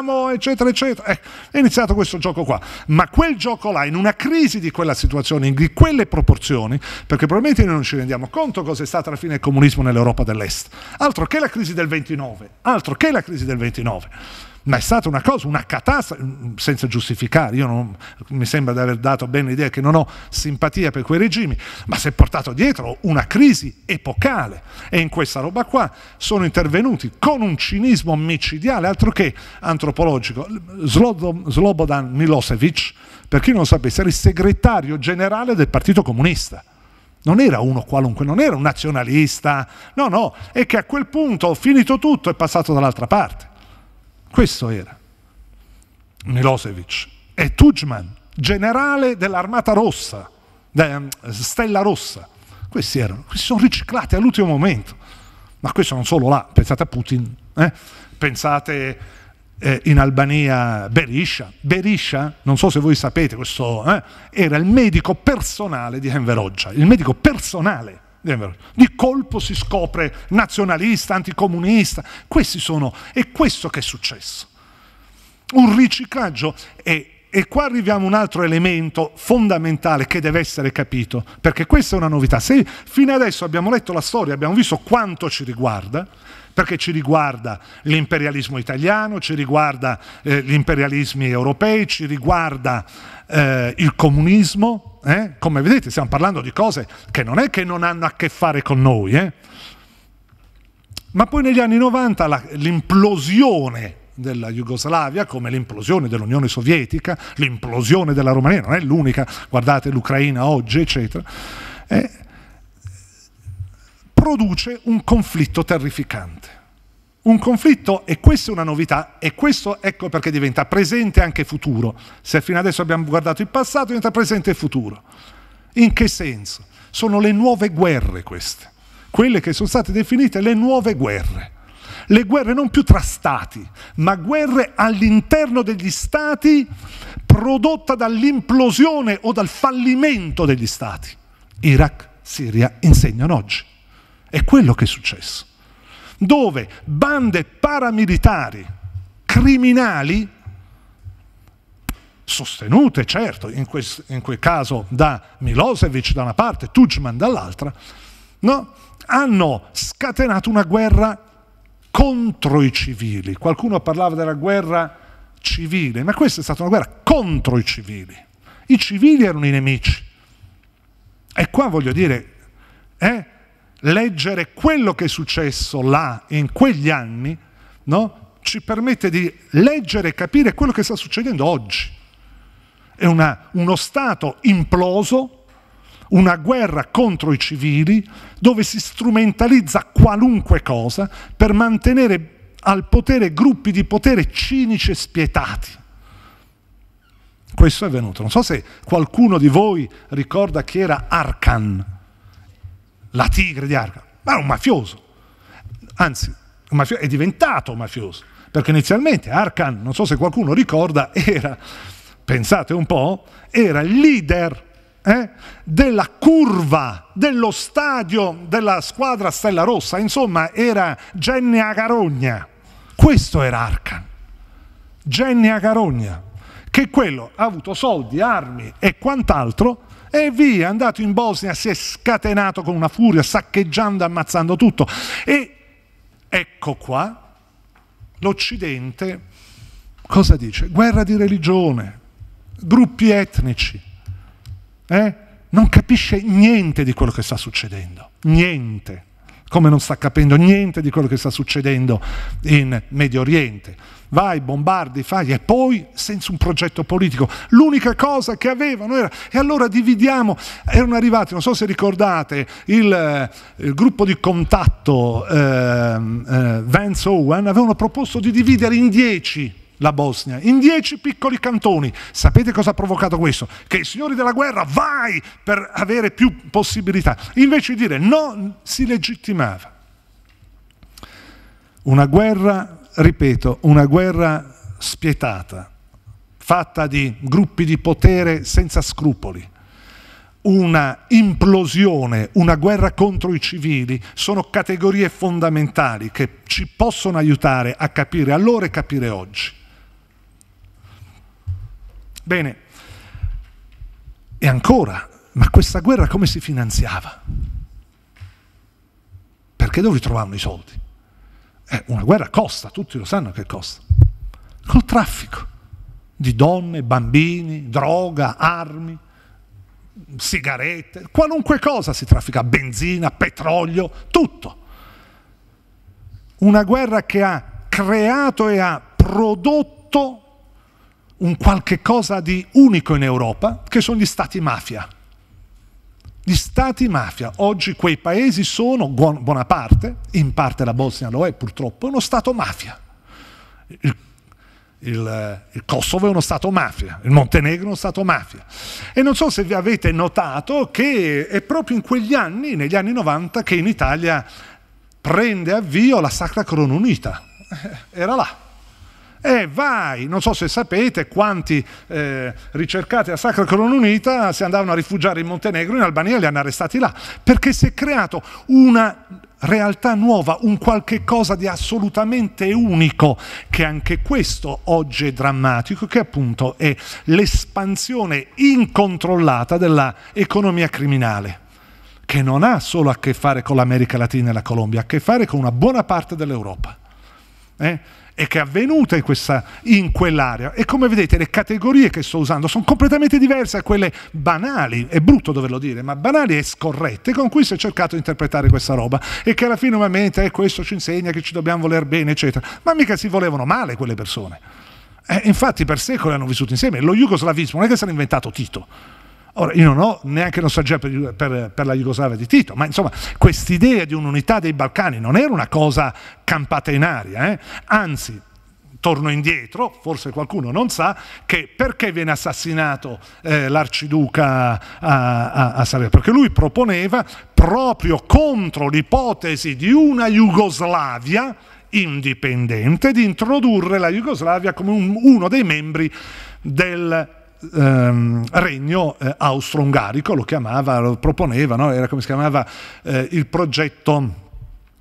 vogliamo, eccetera, eccetera. Eh, è iniziato questo gioco qua. Ma quel gioco là, in una crisi di quella situazione, di quelle proporzioni, perché probabilmente noi non ci rendiamo conto cosa è stata la fine del comunismo nell'Europa dell'Est. Altro che la crisi del 29, altro che la crisi del 29 ma è stata una cosa, una catastrofe, mm, mm, senza giustificare, io non, mi sembra di aver dato bene l'idea che non ho simpatia per quei regimi, ma si è portato dietro una crisi epocale e in questa roba qua sono intervenuti con un cinismo micidiale, altro che antropologico. Slobodan Milosevic, per chi non lo sapesse, era il segretario generale del Partito Comunista non era uno qualunque, non era un nazionalista, no, no, è che a quel punto ho finito tutto e passato dall'altra parte. Questo era Milosevic. E Tujman, generale dell'Armata Rossa, de, ehm, Stella Rossa. Questi erano, questi sono riciclati all'ultimo momento. Ma questo non solo là, pensate a Putin, eh? pensate eh, in Albania Berisha. Berisha, non so se voi sapete, questo eh, era il medico personale di Enver il medico personale di colpo si scopre nazionalista, anticomunista. Questi sono, è questo che è successo. Un riciclaggio e, e qua arriviamo a un altro elemento fondamentale che deve essere capito, perché questa è una novità. Se fino adesso abbiamo letto la storia, abbiamo visto quanto ci riguarda, perché ci riguarda l'imperialismo italiano, ci riguarda eh, gli imperialismi europei, ci riguarda eh, il comunismo, eh? come vedete stiamo parlando di cose che non è che non hanno a che fare con noi, eh? ma poi negli anni 90 l'implosione della Jugoslavia, come l'implosione dell'Unione Sovietica, l'implosione della Romania, non è l'unica, guardate l'Ucraina oggi, eccetera, eh, produce un conflitto terrificante un conflitto, e questa è una novità, e questo ecco perché diventa presente anche futuro. Se fino adesso abbiamo guardato il passato, diventa presente e futuro. In che senso? Sono le nuove guerre queste, quelle che sono state definite le nuove guerre. Le guerre non più tra stati, ma guerre all'interno degli stati prodotta dall'implosione o dal fallimento degli stati. Iraq, Siria insegnano oggi. È quello che è successo dove bande paramilitari criminali sostenute certo in, quel, in quel caso da Milosevic da una parte, Tujman dall'altra, no? hanno scatenato una guerra contro i civili. Qualcuno parlava della guerra civile, ma questa è stata una guerra contro i civili. I civili erano i nemici. E qua voglio dire, eh, leggere quello che è successo là in quegli anni, no? ci permette di leggere e capire quello che sta succedendo oggi. È una, uno Stato imploso, una guerra contro i civili, dove si strumentalizza qualunque cosa per mantenere al potere gruppi di potere cinici e spietati. Questo è avvenuto. Non so se qualcuno di voi ricorda chi era Arkan la tigre di Arca, ma era un mafioso. Anzi, mafio- è diventato mafioso, perché inizialmente Arkan, non so se qualcuno ricorda, era, pensate un po', era il leader eh, della curva, dello stadio della squadra Stella Rossa, insomma era Genny Carogna. Questo era Arkan, Genny Carogna, che quello ha avuto soldi, armi e quant'altro e via, è andato in Bosnia, si è scatenato con una furia, saccheggiando, ammazzando tutto. E ecco qua, l'Occidente cosa dice? Guerra di religione, gruppi etnici. Eh? Non capisce niente di quello che sta succedendo, niente come non sta capendo niente di quello che sta succedendo in Medio Oriente. Vai, bombardi, fai e poi senza un progetto politico. L'unica cosa che avevano era, e allora dividiamo, erano arrivati, non so se ricordate, il, eh, il gruppo di contatto eh, eh, Vance Owen, avevano proposto di dividere in dieci la Bosnia, in dieci piccoli cantoni. Sapete cosa ha provocato questo? Che i signori della guerra vai per avere più possibilità. Invece di dire no, si legittimava. Una guerra, ripeto, una guerra spietata, fatta di gruppi di potere senza scrupoli. Una implosione, una guerra contro i civili sono categorie fondamentali che ci possono aiutare a capire allora e capire oggi. Bene, e ancora, ma questa guerra come si finanziava? Perché dove trovavano i soldi? Eh, una guerra costa, tutti lo sanno che costa. Col traffico di donne, bambini, droga, armi, sigarette, qualunque cosa si traffica, benzina, petrolio, tutto. Una guerra che ha creato e ha prodotto un qualche cosa di unico in Europa, che sono gli stati mafia. Gli stati mafia, oggi quei paesi sono, buona parte, in parte la Bosnia lo è purtroppo, uno stato mafia. Il, il, il Kosovo è uno stato mafia, il Montenegro è uno stato mafia. E non so se vi avete notato che è proprio in quegli anni, negli anni 90, che in Italia prende avvio la Sacra Corona Unita. Era là e vai, non so se sapete quanti eh, ricercati a Sacra Corona Unita si andavano a rifugiare in Montenegro, in Albania e li hanno arrestati là, perché si è creato una realtà nuova, un qualche cosa di assolutamente unico, che anche questo oggi è drammatico, che appunto è l'espansione incontrollata dell'economia criminale che non ha solo a che fare con l'America Latina e la Colombia, ha a che fare con una buona parte dell'Europa. Eh? e che è avvenuta in, questa, in quell'area. E come vedete le categorie che sto usando sono completamente diverse da quelle banali, è brutto doverlo dire, ma banali e scorrette con cui si è cercato di interpretare questa roba e che alla fine ovviamente eh, questo ci insegna che ci dobbiamo voler bene, eccetera. Ma mica si volevano male quelle persone. Eh, infatti per secoli hanno vissuto insieme. Lo jugoslavismo non è che se l'ha inventato Tito Ora, io non ho neanche nostalgia per, per, per la Jugoslavia di Tito, ma insomma, quest'idea di un'unità dei Balcani non era una cosa campata in aria, eh? anzi, torno indietro, forse qualcuno non sa, che perché viene assassinato eh, l'arciduca a, a, a, Sarajevo? Perché lui proponeva proprio contro l'ipotesi di una Jugoslavia indipendente di introdurre la Jugoslavia come un, uno dei membri del ehm, regno eh, austro-ungarico, lo chiamava, lo proponeva, no? era come si chiamava eh, il progetto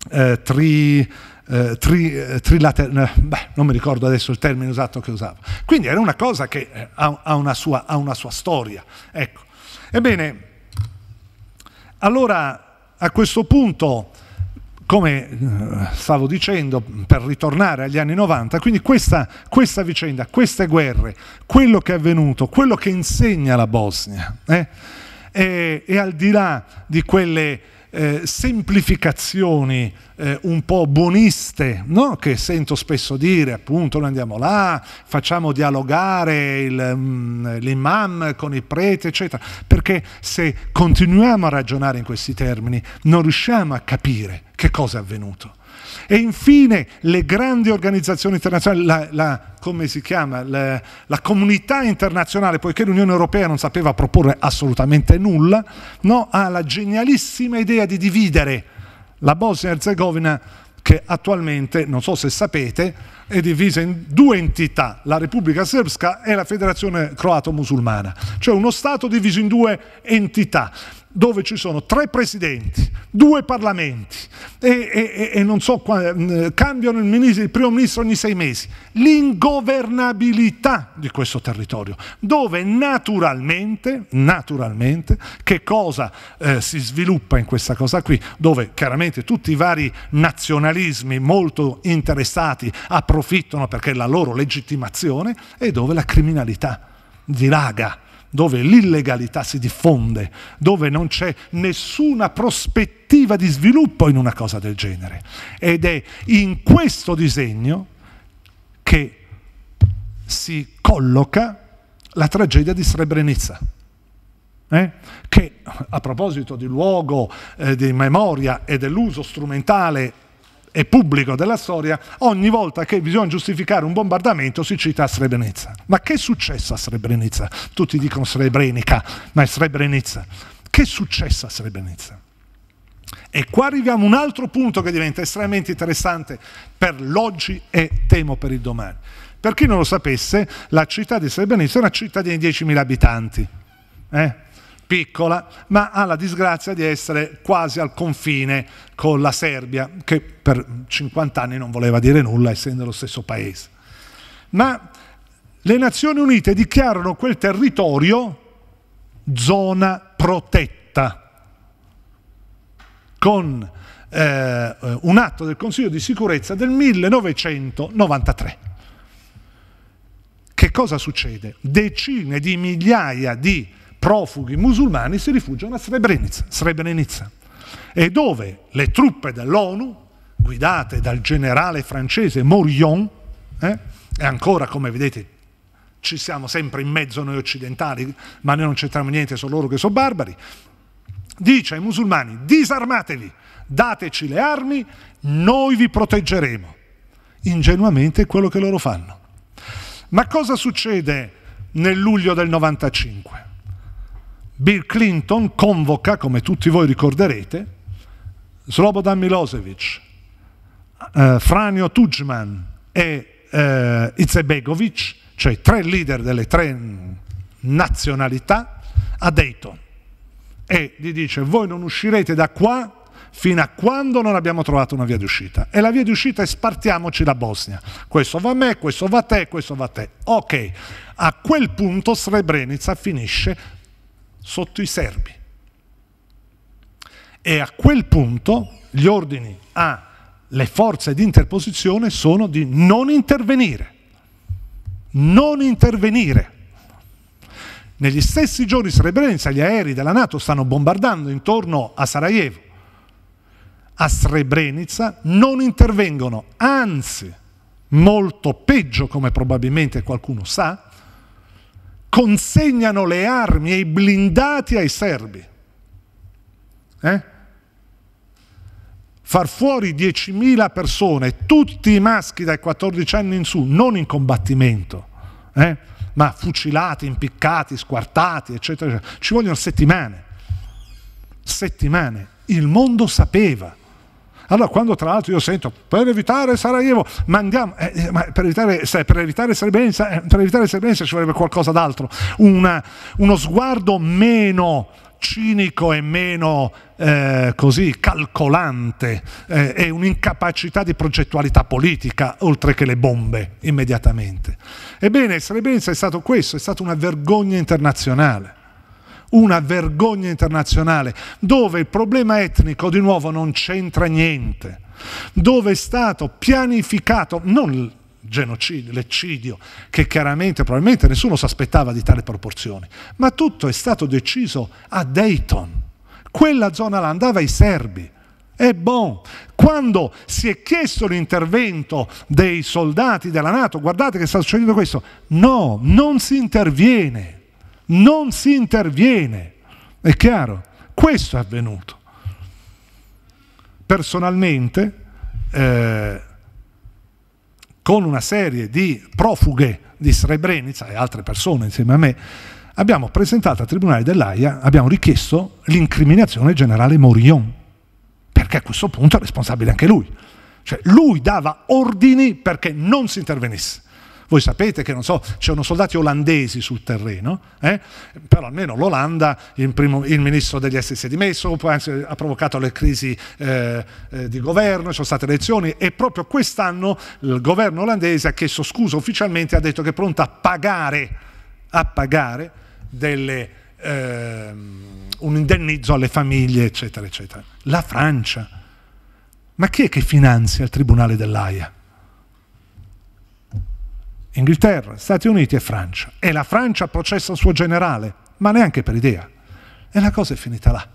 eh, tri... Eh, tri, eh, trilaterale, eh, beh, non mi ricordo adesso il termine usato che usava. Quindi era una cosa che eh, ha, ha, una sua, ha, una sua, storia. Ecco. Ebbene, allora a questo punto come eh, stavo dicendo, per ritornare agli anni 90, quindi questa, questa, vicenda, queste guerre, quello che è avvenuto, quello che insegna la Bosnia, eh? e, e, al di là di quelle eh, semplificazioni eh, un po' buoniste, no? che sento spesso dire, appunto noi andiamo là, facciamo dialogare mm, l'imam con il prete, eccetera, perché se continuiamo a ragionare in questi termini non riusciamo a capire che cosa è avvenuto. E infine le grandi organizzazioni internazionali, la, la, come si chiama, la, la, comunità internazionale, poiché l'Unione Europea non sapeva proporre assolutamente nulla, no? ha la genialissima idea di dividere la Bosnia-Herzegovina che attualmente, non so se sapete, è divisa in due entità, la Repubblica Serbska e la Federazione Croato-Musulmana, cioè uno Stato diviso in due entità dove ci sono tre presidenti, due parlamenti e, e, e non so, cambiano il, ministro, il primo ministro ogni sei mesi, l'ingovernabilità di questo territorio, dove naturalmente, naturalmente che cosa eh, si sviluppa in questa cosa qui, dove chiaramente tutti i vari nazionalismi molto interessati approfittano perché è la loro legittimazione e dove la criminalità dilaga dove l'illegalità si diffonde, dove non c'è nessuna prospettiva di sviluppo in una cosa del genere. Ed è in questo disegno che si colloca la tragedia di Srebrenica. Eh? che a proposito di luogo eh, di memoria e dell'uso strumentale e pubblico della storia, ogni volta che bisogna giustificare un bombardamento si cita Srebrenica. Ma che è successo a Srebrenica? Tutti dicono Srebrenica, ma è Srebrenica. Che è successo a Srebrenica? E qua arriviamo a un altro punto che diventa estremamente interessante per l'oggi e temo per il domani. Per chi non lo sapesse, la città di Srebrenica è una città di 10.000 abitanti. Eh? piccola, ma ha la disgrazia di essere quasi al confine con la Serbia, che per 50 anni non voleva dire nulla essendo lo stesso paese. Ma le Nazioni Unite dichiarano quel territorio zona protetta, con eh, un atto del Consiglio di sicurezza del 1993. Che cosa succede? Decine di migliaia di profughi musulmani si rifugiano a Srebrenica, Srebrenica e dove le truppe dell'ONU, guidate dal generale francese Morion, eh, e ancora come vedete ci siamo sempre in mezzo noi occidentali, ma noi non c'entriamo niente, sono loro che sono barbari, dice ai musulmani disarmatevi, dateci le armi, noi vi proteggeremo. Ingenuamente è quello che loro fanno. Ma cosa succede nel luglio del 95? Bill Clinton convoca, come tutti voi ricorderete, Slobodan Milosevic, eh, Franjo Tudjman e eh, Izebegovic, cioè tre leader delle tre nazionalità, a Dayton e gli dice voi non uscirete da qua fino a quando non abbiamo trovato una via di uscita. E la via di uscita è spartiamoci la Bosnia. Questo va a me, questo va a te, questo va a te. Ok, a quel punto Srebrenica finisce sotto i serbi. E a quel punto gli ordini alle forze di interposizione sono di non intervenire. Non intervenire. Negli stessi giorni di Srebrenica gli aerei della Nato stanno bombardando intorno a Sarajevo. A Srebrenica non intervengono, anzi, molto peggio come probabilmente qualcuno sa, consegnano le armi e i blindati ai serbi. Eh? Far fuori 10.000 persone, tutti i maschi dai 14 anni in su, non in combattimento, eh? ma fucilati, impiccati, squartati, eccetera, eccetera. Ci vogliono settimane. Settimane. Il mondo sapeva. Allora quando tra l'altro io sento per evitare Sarajevo, mandiamo, eh, eh, ma per evitare, per evitare Srebrenica, eh, per evitare Srebrenica ci vorrebbe qualcosa d'altro, Una, uno sguardo meno cinico e meno eh, così calcolante eh, e un'incapacità di progettualità politica oltre che le bombe immediatamente. Ebbene, Srebrenica è stato questo, è stata una vergogna internazionale una vergogna internazionale, dove il problema etnico di nuovo non c'entra niente, dove è stato pianificato, non il genocidio, l'eccidio, che chiaramente probabilmente nessuno si aspettava di tale proporzione, ma tutto è stato deciso a Dayton. Quella zona là andava ai serbi. E bon, quando si è chiesto l'intervento dei soldati della Nato, guardate che sta succedendo questo, no, non si interviene non si interviene. È chiaro? Questo è avvenuto. Personalmente, eh, con una serie di profughe di Srebrenica e altre persone insieme a me, abbiamo presentato al Tribunale dell'AIA, abbiamo richiesto l'incriminazione generale Morion, perché a questo punto è responsabile anche lui. Cioè lui dava ordini perché non si intervenisse. Voi sapete che, non so, c'erano soldati olandesi sul terreno, eh? però almeno l'Olanda, il, primo, il, ministro degli esteri si è dimesso, anzi, ha provocato le crisi eh, eh, di governo, ci sono state elezioni e proprio quest'anno il governo olandese ha chiesto scusa ufficialmente e ha detto che è pronto a pagare, a pagare delle, ehm, un indennizzo alle famiglie, eccetera, eccetera. La Francia. Ma chi è che finanzia il Tribunale dell'AIA? Inghilterra, Stati Uniti e Francia. E la Francia processa il suo generale, ma neanche per idea. E la cosa è finita là.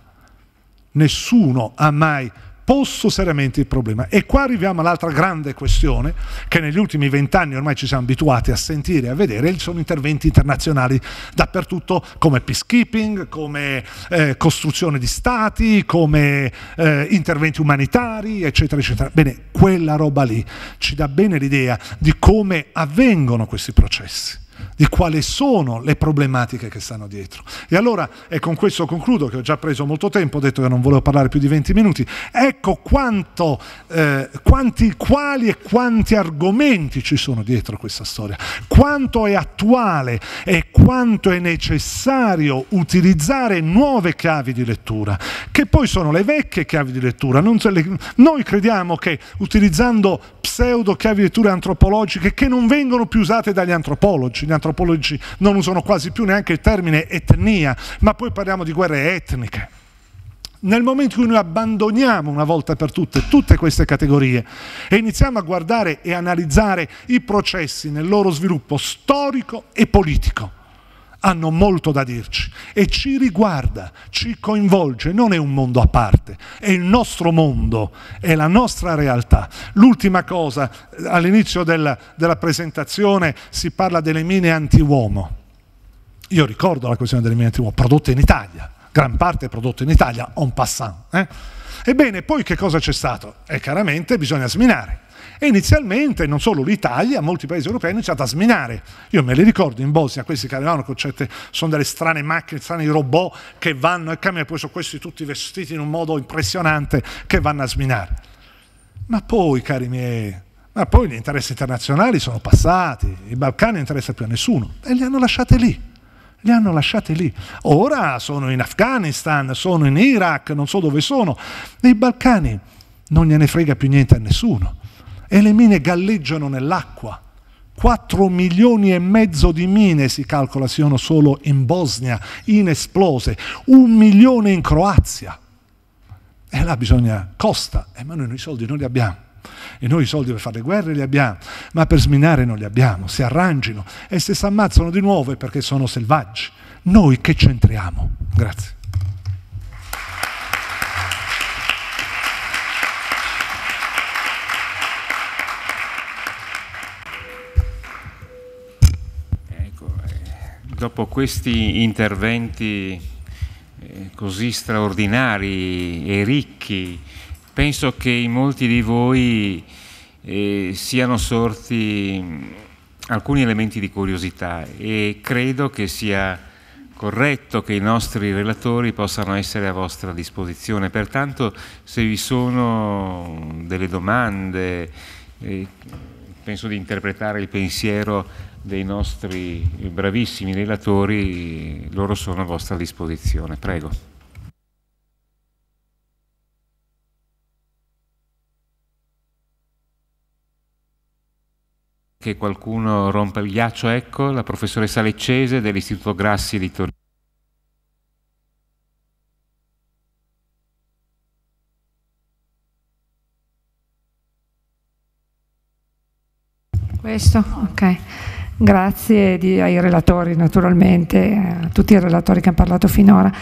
Nessuno ha mai posto seriamente il problema. E qua arriviamo all'altra grande questione che negli ultimi vent'anni ormai ci siamo abituati a sentire e a vedere, sono interventi internazionali dappertutto come peacekeeping, come eh, costruzione di stati, come eh, interventi umanitari, eccetera, eccetera. Bene, quella roba lì ci dà bene l'idea di come avvengono questi processi di quali sono le problematiche che stanno dietro. E allora, e con questo concludo, che ho già preso molto tempo, ho detto che non volevo parlare più di 20 minuti, ecco quanto, eh, quanti, quali e quanti argomenti ci sono dietro questa storia, quanto è attuale e quanto è necessario utilizzare nuove chiavi di lettura, che poi sono le vecchie chiavi di lettura. Le, noi crediamo che utilizzando pseudo chiavi di lettura antropologiche che non vengono più usate dagli antropologi, antropologi non usano quasi più neanche il termine etnia, ma poi parliamo di guerre etniche. Nel momento in cui noi abbandoniamo una volta per tutte tutte queste categorie e iniziamo a guardare e analizzare i processi nel loro sviluppo storico e politico, hanno molto da dirci e ci riguarda, ci coinvolge, non è un mondo a parte, è il nostro mondo, è la nostra realtà. L'ultima cosa, all'inizio della, della presentazione si parla delle mine anti-uomo. Io ricordo la questione delle mine anti-uomo, prodotte in Italia, gran parte prodotte in Italia, en passant. Eh? Ebbene, poi che cosa c'è stato? E eh, chiaramente bisogna sminare. E inizialmente non solo l'Italia, molti paesi europei hanno iniziato a sminare. Io me li ricordo in Bosnia, questi che arrivavano con certe, sono delle strane macchine, strani robot che vanno e camminano, poi sono questi tutti vestiti in un modo impressionante che vanno a sminare. Ma poi, cari miei, ma poi gli interessi internazionali sono passati, i Balcani non interessa più a nessuno e li hanno lasciati lì. Li hanno lasciati lì. Ora sono in Afghanistan, sono in Iraq, non so dove sono. Nei Balcani non gliene frega più niente a nessuno e le mine galleggiano nell'acqua. 4 milioni e mezzo di mine si calcola siano solo in Bosnia, inesplose, un milione in Croazia. E là bisogna, costa, eh, ma noi, noi i soldi non li abbiamo. E noi i soldi per fare le guerre li abbiamo, ma per sminare non li abbiamo, si arrangino e se si ammazzano di nuovo è perché sono selvaggi. Noi che c'entriamo? Grazie. dopo questi interventi eh, così straordinari e ricchi, penso che in molti di voi eh, siano sorti mm, alcuni elementi di curiosità e credo che sia corretto che i nostri relatori possano essere a vostra disposizione. Pertanto se vi sono delle domande, eh, penso di interpretare il pensiero dei nostri bravissimi relatori, loro sono a vostra disposizione. Prego. Che qualcuno rompa il ghiaccio, ecco, la professoressa Leccese dell'Istituto Grassi di Torino. Questo? Ok. Grazie di, ai relatori naturalmente, eh, a tutti i relatori che hanno parlato finora.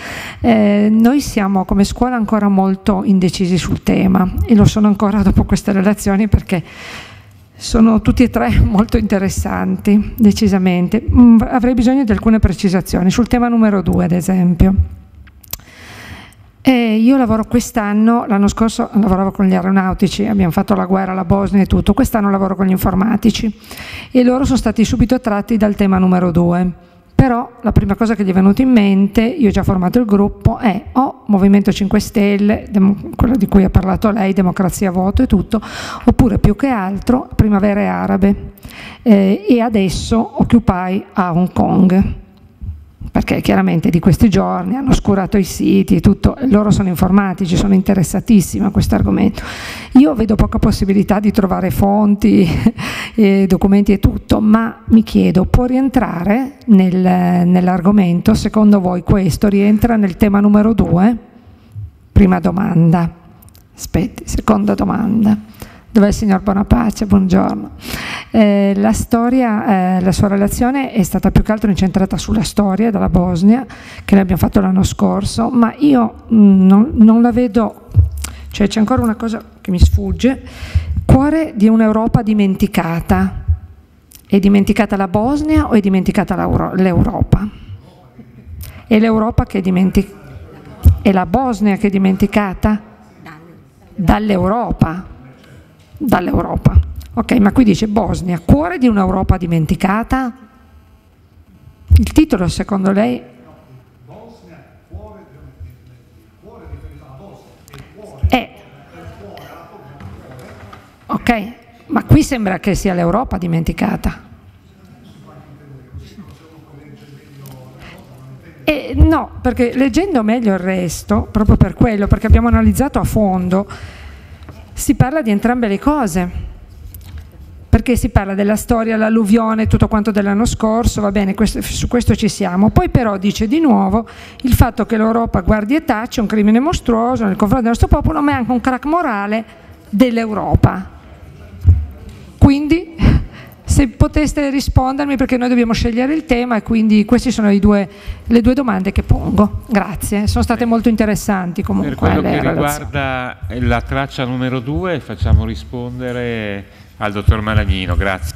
Eh, noi siamo come scuola ancora molto indecisi sul tema e lo sono ancora dopo queste relazioni perché sono tutti e tre molto interessanti, decisamente. Mm, avrei bisogno di alcune precisazioni sul tema numero due, ad esempio. Eh, io lavoro quest'anno, l'anno scorso lavoravo con gli aeronautici, abbiamo fatto la guerra alla Bosnia e tutto, quest'anno lavoro con gli informatici e loro sono stati subito attratti dal tema numero due. Però la prima cosa che gli è venuta in mente, io ho già formato il gruppo, è o oh, Movimento 5 Stelle, quella di cui ha parlato lei, democrazia voto e tutto, oppure più che altro primavere arabe eh, e adesso Occupy a Hong Kong perché chiaramente di questi giorni hanno oscurato i siti e tutto, loro sono informatici, sono interessatissimi a questo argomento. Io vedo poca possibilità di trovare fonti, e documenti e tutto, ma mi chiedo, può rientrare nel, nell'argomento, secondo voi questo rientra nel tema numero due? Prima domanda, aspetti, seconda domanda. Dov'è il signor Bonapace? Buongiorno. Eh, la storia, eh, la sua relazione è stata più che altro incentrata sulla storia della Bosnia, che abbiamo fatto l'anno scorso, ma io mh, mm, non, non la vedo, cioè c'è ancora una cosa che mi sfugge, cuore di un'Europa dimenticata. È dimenticata la Bosnia o è dimenticata l'Europa? È l'Europa che è dimenticata? È la Bosnia che è dimenticata? Dall'Europa. Dall'Europa. Ok, ma qui dice Bosnia, cuore di un'Europa dimenticata? Il titolo secondo lei Bosnia, cuore di un'Europa dimenticata. Eh. Ok? Ma qui sembra che sia l'Europa dimenticata. E eh, no, perché leggendo meglio il resto, proprio per quello, perché abbiamo analizzato a fondo, si parla di entrambe le cose perché si parla della storia, l'alluvione, tutto quanto dell'anno scorso, va bene, questo, su questo ci siamo. Poi però dice di nuovo il fatto che l'Europa guardi e taccia è un crimine mostruoso nel confronto del nostro popolo, ma è anche un crack morale dell'Europa. Quindi se poteste rispondermi perché noi dobbiamo scegliere il tema e quindi queste sono due, le due domande che pongo. Grazie, sono state molto interessanti comunque. Per quello che riguarda la traccia numero due facciamo rispondere al dottor Maraghino, grazie.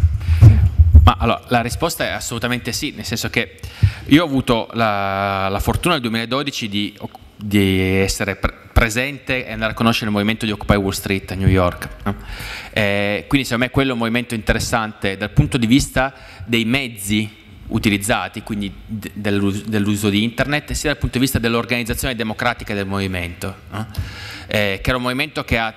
Ma, allora, la risposta è assolutamente sì, nel senso che io ho avuto la, la fortuna nel 2012 di, di essere pre presente e andare a conoscere il movimento di Occupy Wall Street a New York. Eh, quindi secondo me quello è un movimento interessante dal punto di vista dei mezzi utilizzati, quindi dell'uso di internet, sia dal punto di vista dell'organizzazione democratica del movimento, eh, che era un movimento che ha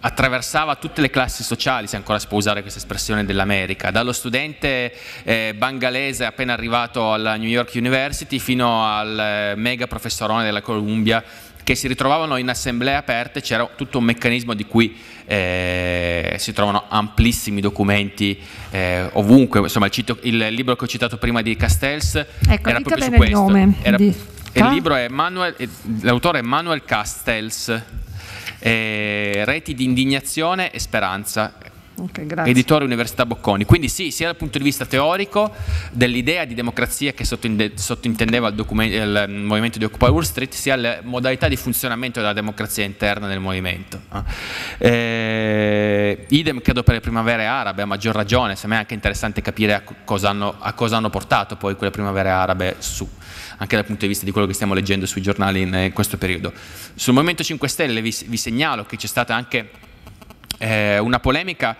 attraversava tutte le classi sociali, se ancora si può usare questa espressione dell'America, dallo studente eh, bangalese appena arrivato alla New York University fino al eh, mega professorone della Columbia che si ritrovavano in assemblee aperte, c'era tutto un meccanismo di cui eh, si trovano amplissimi documenti eh, ovunque, insomma il, cito, il, libro che ho citato prima di Castells ecco, era proprio su questo. Il, era, di... il libro è Manuel, eh, l'autore è Manuel Castells, eh, Reti di indignazione e speranza. Okay, editore Università Bocconi. Quindi sì, sia dal punto di vista teorico dell'idea di democrazia che sottintendeva il, il, movimento di Occupy Wall Street, sia le modalità di funzionamento della democrazia interna del movimento. Eh, eh idem credo per le primavere arabe, a maggior ragione, semmai è anche interessante capire a cosa hanno, a cosa hanno portato poi quelle primavere arabe su, anche dal punto di vista di quello che stiamo leggendo sui giornali in eh, questo periodo. Sul Movimento 5 Stelle vi, vi segnalo che c'è stata anche eh, una polemica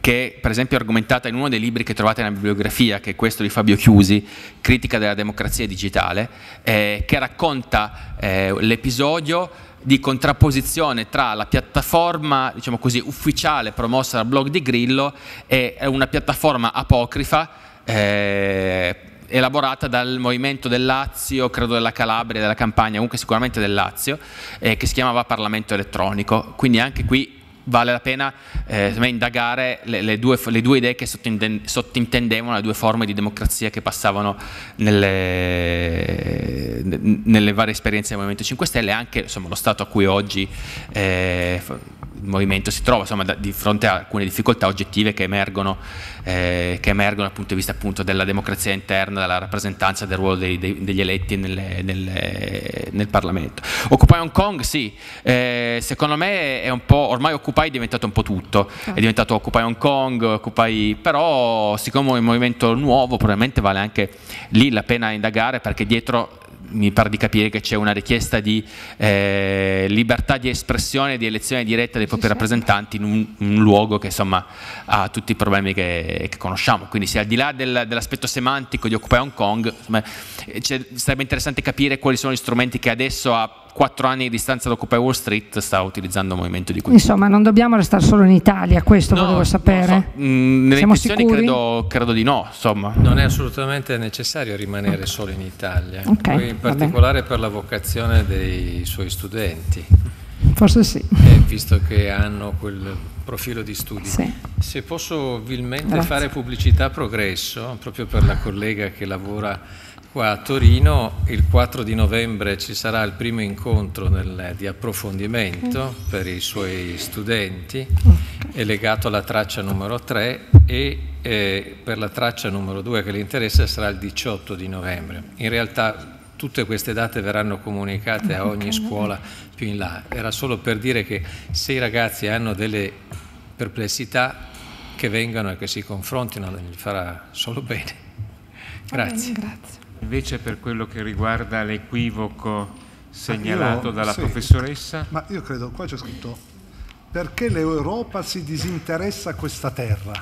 che per esempio è argomentata in uno dei libri che trovate nella bibliografia, che è questo di Fabio Chiusi, Critica della democrazia digitale, eh, che racconta eh, l'episodio di contrapposizione tra la piattaforma diciamo così, ufficiale promossa dal blog di Grillo e una piattaforma apocrifa eh, elaborata dal movimento del Lazio, credo della Calabria, della Campania, comunque sicuramente del Lazio, eh, che si chiamava Parlamento elettronico. Quindi anche qui vale la pena eh, indagare le, le, due, le, due, idee che sottintendevano le due forme di democrazia che passavano nelle, nelle varie esperienze del Movimento 5 Stelle e anche insomma, lo stato a cui oggi eh, il movimento si trova, insomma, da, di fronte a alcune difficoltà oggettive che emergono eh, che emergono dal punto di vista appunto della democrazia interna, della rappresentanza del ruolo dei, dei, degli eletti nelle, nelle, nel Parlamento. Occupy Hong Kong, sì, eh, secondo me è un po', ormai Occupy è diventato un po' tutto, è diventato Occupy Hong Kong, Occupy, però siccome è un movimento nuovo probabilmente vale anche lì la pena indagare perché dietro mi pare di capire che c'è una richiesta di eh, libertà di espressione, e di elezione diretta dei propri rappresentanti in un, un luogo che insomma, ha tutti i problemi che, che, conosciamo. Quindi se al di là del, dell'aspetto semantico di Occupy Hong Kong, insomma, eh, sarebbe interessante capire quali sono gli strumenti che adesso ha quattro anni di distanza da Occupy Wall Street sta utilizzando un movimento di questo. Insomma, non dobbiamo restare solo in Italia, questo no, volevo sapere. So. Mm, nelle Siamo intenzioni credo, credo, di no. Insomma. Non è assolutamente necessario rimanere okay. solo in Italia, okay, in particolare per la vocazione dei suoi studenti. Forse sì. Eh, visto che hanno quel profilo di studio. Sì. Se posso vilmente Grazie. fare pubblicità a Progresso, proprio per la collega che lavora Qua a Torino il 4 di novembre ci sarà il primo incontro nel, di approfondimento mm. per i suoi studenti, è legato alla traccia numero 3 e eh, per la traccia numero 2 che le interessa sarà il 18 di novembre. In realtà tutte queste date verranno comunicate a ogni scuola più in là. Era solo per dire che se i ragazzi hanno delle perplessità che vengano e che si confrontino, gli farà solo bene. Grazie. Bene, grazie. Invece per quello che riguarda l'equivoco segnalato io, dalla sì, professoressa? Ma io credo, qua c'è scritto, perché l'Europa si disinteressa a questa terra?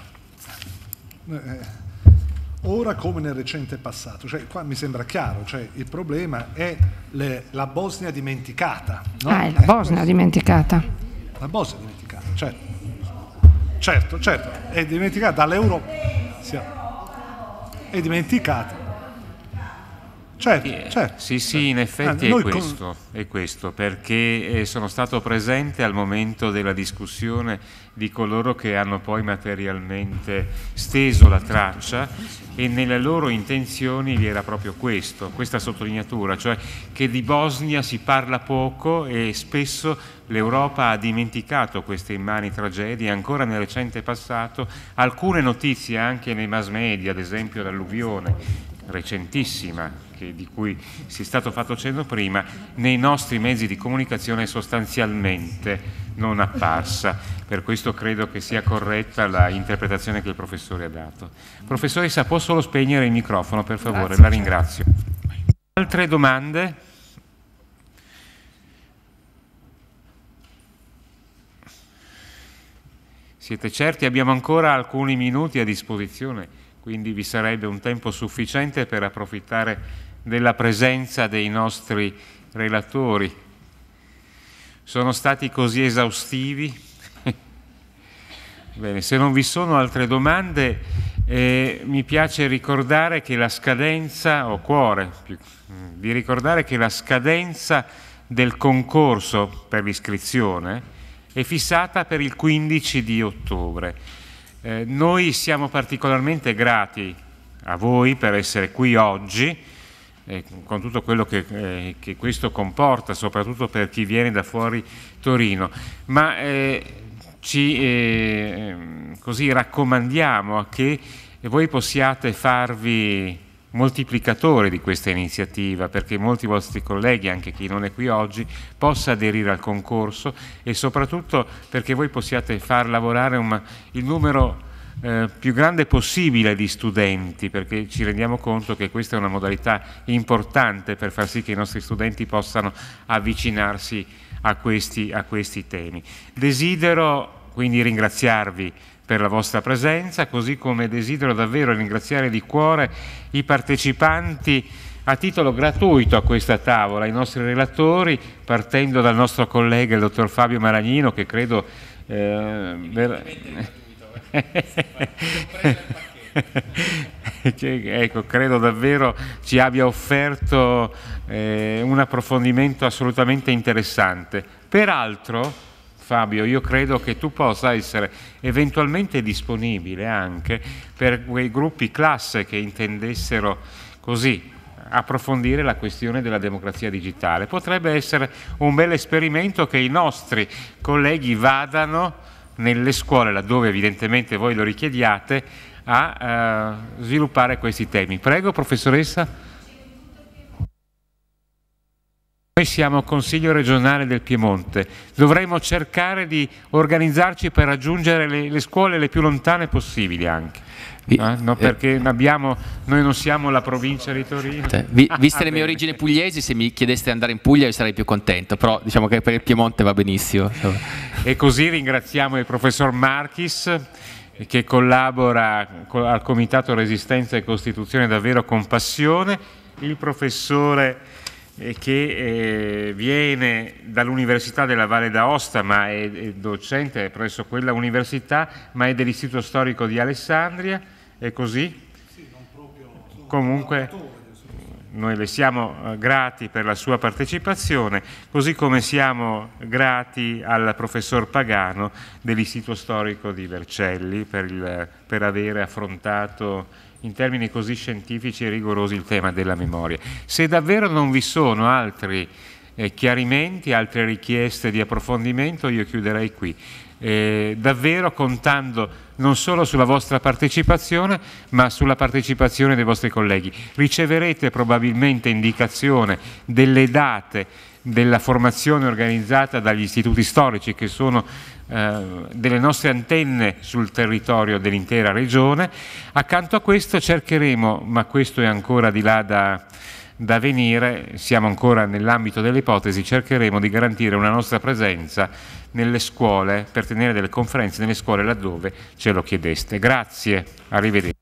Eh, ora come nel recente passato. Cioè, qua mi sembra chiaro, cioè, il problema è le, la Bosnia dimenticata. No? Ah, è la eh, Bosnia eh, dimenticata. La Bosnia dimenticata, cioè, certo, certo, è dimenticata dall'Europa. Sì, è dimenticata. Certo, eh, certo. Sì, sì, in eh, effetti eh, è, questo, con... è, questo, perché eh, sono stato presente al momento della discussione di coloro che hanno poi materialmente steso la traccia e nelle loro intenzioni vi era proprio questo, questa sottolineatura, cioè che di Bosnia si parla poco e spesso l'Europa ha dimenticato queste immani tragedie, ancora nel recente passato alcune notizie anche nei mass media, ad esempio l'alluvione recentissima, che, di cui si è stato fatto cenno prima, nei nostri mezzi di comunicazione sostanzialmente non apparsa. Per questo credo che sia corretta l'interpretazione che il professore ha dato. Professoressa, può solo spegnere il microfono, per favore? Grazie. La ringrazio. Altre domande? Siete certi? Abbiamo ancora alcuni minuti a disposizione quindi vi sarebbe un tempo sufficiente per approfittare della presenza dei nostri relatori. Sono stati così esaustivi. Bene, se non vi sono altre domande, eh, mi piace ricordare che la scadenza, o cuore, più, mm, di ricordare che la scadenza del concorso per l'iscrizione è fissata per il 15 di ottobre. Eh, noi siamo particolarmente grati a voi per essere qui oggi, eh, con tutto quello che, eh, che, questo comporta, soprattutto per chi viene da fuori Torino, ma eh, ci eh, così raccomandiamo che voi possiate farvi moltiplicatore di questa iniziativa perché molti vostri colleghi, anche chi non è qui oggi, possa aderire al concorso e soprattutto perché voi possiate far lavorare un, il numero eh, più grande possibile di studenti perché ci rendiamo conto che questa è una modalità importante per far sì che i nostri studenti possano avvicinarsi a questi, a questi temi. Desidero quindi ringraziarvi per la vostra presenza, così come desidero davvero ringraziare di cuore i partecipanti a titolo gratuito a questa tavola, i nostri relatori, partendo dal nostro collega, il dottor Fabio Maragnino, che credo... Eh, ver... che, cioè, ecco, credo davvero ci abbia offerto eh, un approfondimento assolutamente interessante. Peraltro, Fabio, io credo che tu possa essere eventualmente disponibile anche per quei gruppi classe che intendessero così approfondire la questione della democrazia digitale. Potrebbe essere un bel esperimento che i nostri colleghi vadano nelle scuole, laddove evidentemente voi lo richiediate, a eh, sviluppare questi temi. Prego, professoressa. Noi siamo Consiglio regionale del Piemonte, dovremmo cercare di organizzarci per raggiungere le, le scuole le più lontane possibili anche. Vi, eh? no, perché eh, abbiamo, noi non siamo la provincia di Torino. Vi, viste ah, le mie origini pugliesi, se mi chiedeste di andare in Puglia io sarei più contento, però diciamo che per il Piemonte va benissimo. E così ringraziamo il professor Marchis che collabora al Comitato Resistenza e Costituzione davvero con passione, il professore che eh, viene dall'Università della Valle d'Aosta, ma è, docente presso quella università, ma è dell'Istituto Storico di Alessandria, è così? Sì, non proprio. Comunque noi le siamo eh, grati per la sua partecipazione, così come siamo grati al professor Pagano dell'Istituto Storico di Vercelli per, il, per aver affrontato in termini così scientifici e rigorosi il tema della memoria. Se davvero non vi sono altri eh, chiarimenti, altre richieste di approfondimento, io chiuderei qui. Eh, davvero contando non solo sulla vostra partecipazione, ma sulla partecipazione dei vostri colleghi. Riceverete probabilmente indicazione delle date della formazione organizzata dagli istituti storici che sono eh, delle nostre antenne sul territorio dell'intera regione. Accanto a questo cercheremo, ma questo è ancora di là da, da venire, siamo ancora nell'ambito delle ipotesi, cercheremo di garantire una nostra presenza nelle scuole per tenere delle conferenze nelle scuole laddove ce lo chiedeste. Grazie, arrivederci.